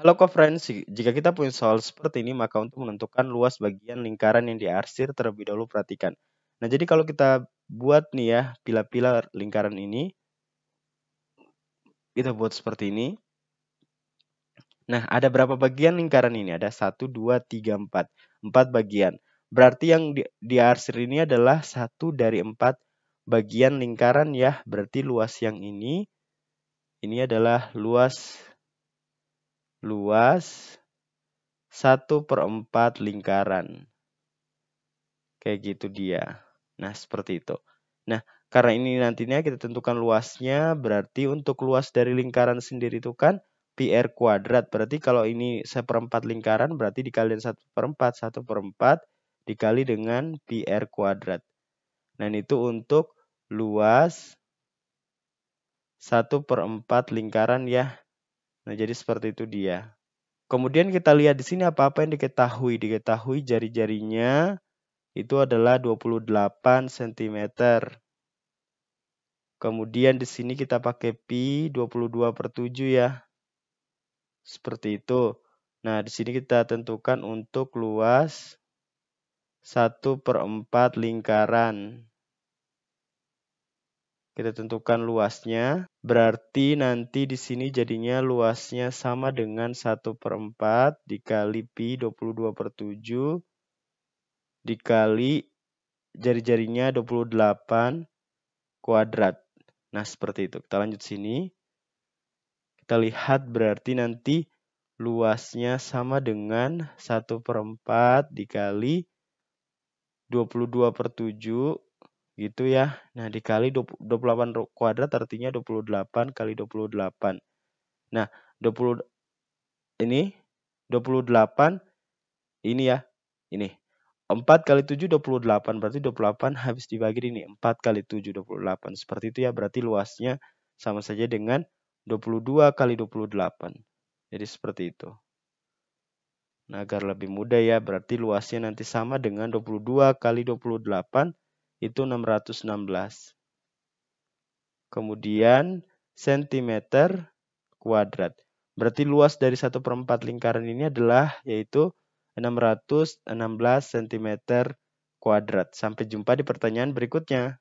Halo friends, jika kita punya soal seperti ini, maka untuk menentukan luas bagian lingkaran yang diarsir terlebih dahulu perhatikan. Nah, jadi kalau kita buat nih ya, pila-pila lingkaran ini, kita buat seperti ini. Nah, ada berapa bagian lingkaran ini? Ada 1, 2, 3, 4. 4 bagian. Berarti yang diarsir ini adalah satu dari 4 bagian lingkaran ya. Berarti luas yang ini, ini adalah luas luas 1 per 4 lingkaran. Kayak gitu dia. Nah, seperti itu. Nah, karena ini nantinya kita tentukan luasnya, berarti untuk luas dari lingkaran sendiri itu kan PR kuadrat. Berarti kalau ini seperempat lingkaran, berarti dikaliin 1 per 4, 1 per 4 dikali dengan PR kuadrat. Nah, itu untuk luas 1 per 4 lingkaran ya. Nah, jadi seperti itu dia. Kemudian kita lihat di sini apa-apa yang diketahui. Diketahui jari-jarinya itu adalah 28 cm. Kemudian di sini kita pakai pi 22 per 7 ya. Seperti itu. Nah, di sini kita tentukan untuk luas 1 per 4 lingkaran. Kita tentukan luasnya. Berarti nanti di sini jadinya luasnya sama dengan 1 per 4 dikali pi 22 per 7 dikali jari-jarinya 28 kuadrat. Nah, seperti itu. Kita lanjut sini. Kita lihat berarti nanti luasnya sama dengan 1 per 4 dikali 22 per 7 gitu ya. Nah, dikali 28 kuadrat artinya 28 kali 28. Nah, 20 ini 28 ini ya. Ini. 4 kali 7 28 berarti 28 habis dibagi ini 4 kali 7 28. Seperti itu ya berarti luasnya sama saja dengan 22 kali 28. Jadi seperti itu. Nah, agar lebih mudah ya, berarti luasnya nanti sama dengan 22 kali 28 itu 616. Kemudian sentimeter kuadrat. Berarti luas dari 1 per 4 lingkaran ini adalah yaitu 616 cm kuadrat. Sampai jumpa di pertanyaan berikutnya.